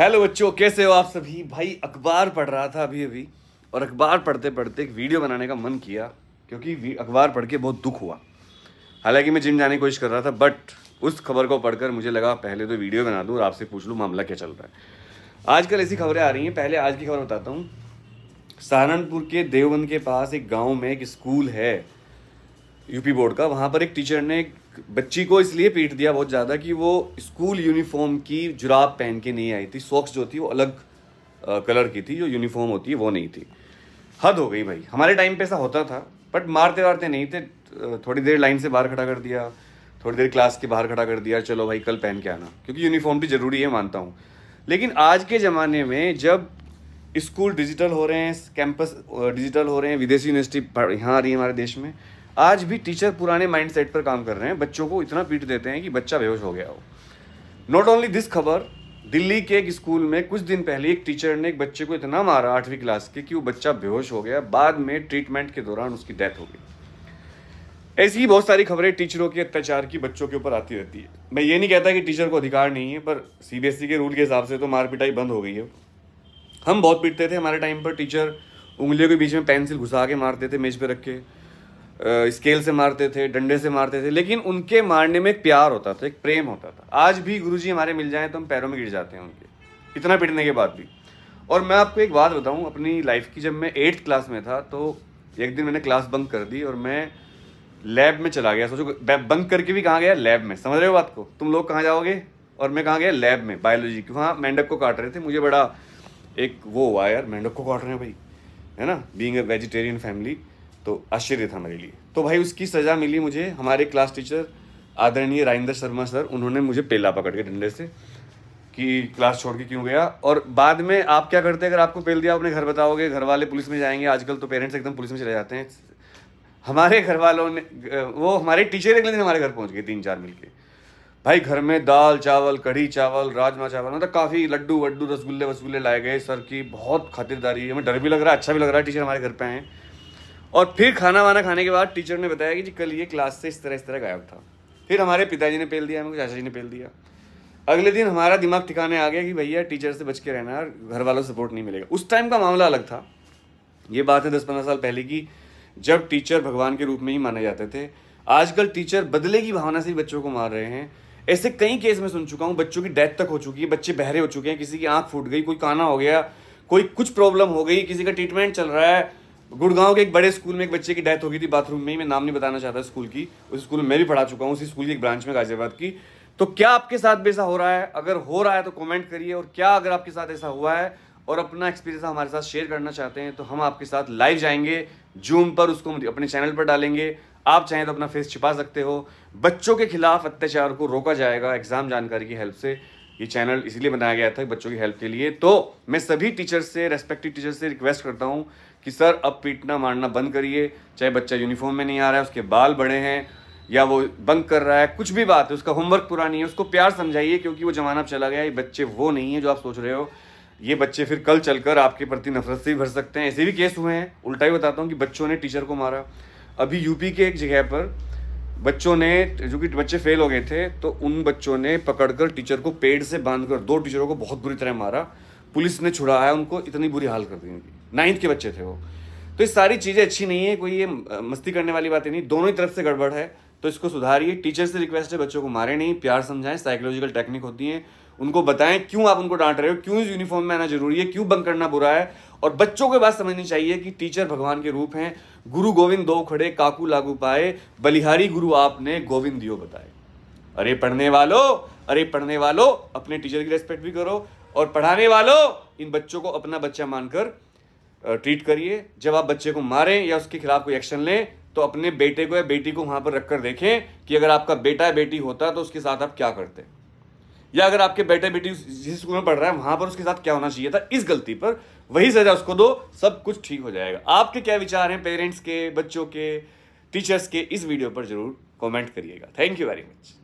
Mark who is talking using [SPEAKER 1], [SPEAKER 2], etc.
[SPEAKER 1] hello बच्चों कैसे हो आप सभी भाई अखबार पढ़ रहा था अभी अभी और अखबार पढ़ते पढ़ते एक वीडियो बनाने का मन किया क्योंकि अखबार पढ़ के बहुत दुख हुआ हालांकि मैं जिम जाने की कोशिश कर रहा था बट उस खबर को पढ़कर मुझे लगा पहले तो वीडियो बना दूँ और आपसे पूछ लूँ मामला क्या चल रहा है आजकल ऐसी खबरें आ रही हैं पहले आज की खबर बताता हूँ सहारनपुर के देवबंद के पास एक गाँव में एक स्कूल है यूपी बोर्ड का वहाँ पर एक टीचर ने एक बच्ची को इसलिए पीट दिया बहुत ज़्यादा कि वो स्कूल यूनिफॉर्म की जुराब पहन के नहीं आई थी सॉक्स जो थी वो अलग कलर की थी जो यूनिफॉर्म होती है वो नहीं थी हद हो गई भाई हमारे टाइम पे ऐसा होता था बट मारते वारते नहीं थे थोड़ी देर लाइन से बाहर खड़ा कर दिया थोड़ी देर क्लास के बाहर खड़ा कर दिया चलो भाई कल पहन के आना क्योंकि यूनिफॉर्म भी ज़रूरी है मानता हूँ लेकिन आज के ज़माने में जब स्कूल डिजिटल हो रहे हैं कैंपस डिजिटल हो रहे हैं विदेशी यूनिवर्सिटी यहाँ आ रही है हमारे देश में आज भी टीचर पुराने माइंडसेट पर काम कर रहे हैं बच्चों को इतना पीट देते हैं कि बच्चा बेहोश हो गया हो नॉट ओनली दिस खबर दिल्ली के एक स्कूल में कुछ दिन पहले एक टीचर ने एक बच्चे को इतना मारा आठवीं क्लास के कि वो बच्चा बेहोश हो गया बाद में ट्रीटमेंट के दौरान उसकी डेथ हो गई ऐसी ही बहुत सारी खबरें टीचरों के अत्याचार की बच्चों के ऊपर आती रहती है मैं ये नहीं कहता कि टीचर को अधिकार नहीं है पर सीबीएसई e के रूल के हिसाब से तो मार पिटाई बंद हो गई है हम बहुत पीटते थे हमारे टाइम पर टीचर उंगलियों के बीच में पेंसिल घुसा के मारते थे मेज पर रख के स्केल से मारते थे डंडे से मारते थे लेकिन उनके मारने में एक प्यार होता था एक प्रेम होता था आज भी जी हमारे मिल जाए तो हम पैरों में गिर जाते हैं उनके इतना पिटने के बाद भी और मैं आपको एक बात बताऊं अपनी लाइफ की जब मैं एट्थ क्लास में था तो एक दिन मैंने क्लास बंक कर दी और मैं लैब में चला गया सोचो बंक करके भी कहाँ गया लैब में समझ रहे हो बात को तुम लोग कहाँ जाओगे और मैं कहाँ गया लैब में बायोलॉजी की वहाँ मेंढक को काट रहे थे मुझे बड़ा एक वो हुआ यार मेंढक को काट रहे हैं भाई है ना बींग अ वेजिटेरियन फैमिली तो आश्चर्य था मेरे लिए तो भाई उसकी सज़ा मिली मुझे हमारे क्लास टीचर आदरणीय राइंदर शर्मा सर उन्होंने मुझे पेला पकड़ के डंडे से कि क्लास छोड़ के क्यों गया और बाद में आप क्या करते हैं अगर आपको पेल दिया अपने घर बताओगे घर वाले पुलिस में जाएंगे आजकल तो पेरेंट्स एकदम पुलिस में चले जाते हैं हमारे घर वालों ने वो हमारे टीचर अगले दिन हमारे घर पहुंच गए तीन चार मिल के भाई घर में दाल चावल कढ़ी चावल राजमा चावल मतलब काफ़ी लड्डू वड्डू रसगुल्ले वसगुल्ले लाए गए सर की बहुत खातिरदारी हमें डर भी लग रहा है अच्छा भी लग रहा है टीचर हमारे घर पे आए हैं और फिर खाना वाना खाने के बाद टीचर ने बताया कि जी कल ये क्लास से इस तरह इस तरह गायब था फिर हमारे पिताजी ने पेल दिया हमें चाचा जी ने पेल दिया अगले दिन हमारा दिमाग ठिकाने आ गया कि भैया टीचर से बच के रहना और घर वालों सपोर्ट नहीं मिलेगा उस टाइम का मामला अलग था ये बात है दस पंद्रह साल पहले की जब टीचर भगवान के रूप में ही माने जाते थे आजकल टीचर बदले की भावना से ही बच्चों को मार रहे हैं ऐसे कई केस में सुन चुका हूँ बच्चों की डेथ तक हो चुकी है बच्चे बहरे हो चुके हैं किसी की आँख फूट गई कोई काना हो गया कोई कुछ प्रॉब्लम हो गई किसी का ट्रीटमेंट चल रहा है गुड़गांव के एक बड़े स्कूल में एक बच्चे की डेथ हो गई थी बाथरूम में ही मैं नाम नहीं बताना चाहता स्कूल की उस स्कूल में मैं भी पढ़ा चुका हूँ उसी स्कूल की एक ब्रांच में गाजियाबाद की तो क्या आपके साथ भी ऐसा हो रहा है अगर हो रहा है तो कमेंट करिए और क्या अगर आपके साथ ऐसा हुआ है और अपना एक्सपीरियंस हमारे साथ शेयर करना चाहते हैं तो हम आपके साथ लाइव जाएंगे जूम पर उसको अपने चैनल पर डालेंगे आप चाहें तो अपना फेस छिपा सकते हो बच्चों के खिलाफ अत्याचार को रोका जाएगा एग्ज़ाम जानकारी की हेल्प से ये चैनल इसलिए बनाया गया था बच्चों की हेल्प के लिए तो मैं सभी टीचर से रेस्पेक्टिव टीचर से रिक्वेस्ट करता हूँ कि सर अब पीटना मारना बंद करिए चाहे बच्चा यूनिफॉर्म में नहीं आ रहा है उसके बाल बड़े हैं या वो बंक कर रहा है कुछ भी बात है उसका होमवर्क पूरा नहीं है उसको प्यार समझाइए क्योंकि वो जमाना चला गया ये बच्चे वो नहीं है जो आप सोच रहे हो ये बच्चे फिर कल चलकर आपके प्रति नफरत से भी भर सकते हैं ऐसे भी केस हुए हैं उल्टा ही बताता हूँ कि बच्चों ने टीचर को मारा अभी यूपी के एक जगह पर बच्चों ने जो कि बच्चे फेल हो गए थे तो उन बच्चों ने पकड़कर टीचर को पेड़ से बांधकर दो टीचरों को बहुत बुरी तरह मारा पुलिस ने छुड़ाया उनको इतनी बुरी हाल कर दी उनकी नाइन्थ के बच्चे थे वो तो ये सारी चीज़ें अच्छी नहीं है कोई ये मस्ती करने वाली बातें नहीं दोनों ही तरफ से गड़बड़ है तो इसको सुधारिए टीचर से रिक्वेस्ट है बच्चों को मारे नहीं प्यार समझाएं साइकोलॉजिकल टेक्निक होती हैं उनको बताएं क्यों आप उनको डांट रहे हो क्यों इस यूनिफॉर्म में आना जरूरी है क्यों बंक करना बुरा है और बच्चों के बात समझनी चाहिए कि टीचर भगवान के रूप हैं गुरु गोविंद दो खड़े काकू लागू पाए बलिहारी गुरु आपने गोविंद दियो बताए अरे पढ़ने वालों अरे पढ़ने वालों अपने टीचर की रेस्पेक्ट भी करो और पढ़ाने वालों इन बच्चों को अपना बच्चा मानकर ट्रीट करिए जब आप बच्चे को मारें या उसके खिलाफ कोई एक्शन लें तो अपने बेटे को या बेटी को वहां पर रखकर देखें कि अगर आपका बेटा या बेटी होता तो उसके साथ आप क्या करते हैं या अगर आपके बेटे बेटी जिस स्कूल में पढ़ रहा है वहां पर उसके साथ क्या होना चाहिए था इस गलती पर वही सजा उसको दो सब कुछ ठीक हो जाएगा आपके क्या विचार हैं पेरेंट्स के बच्चों के टीचर्स के इस वीडियो पर जरूर कमेंट करिएगा थैंक यू वेरी मच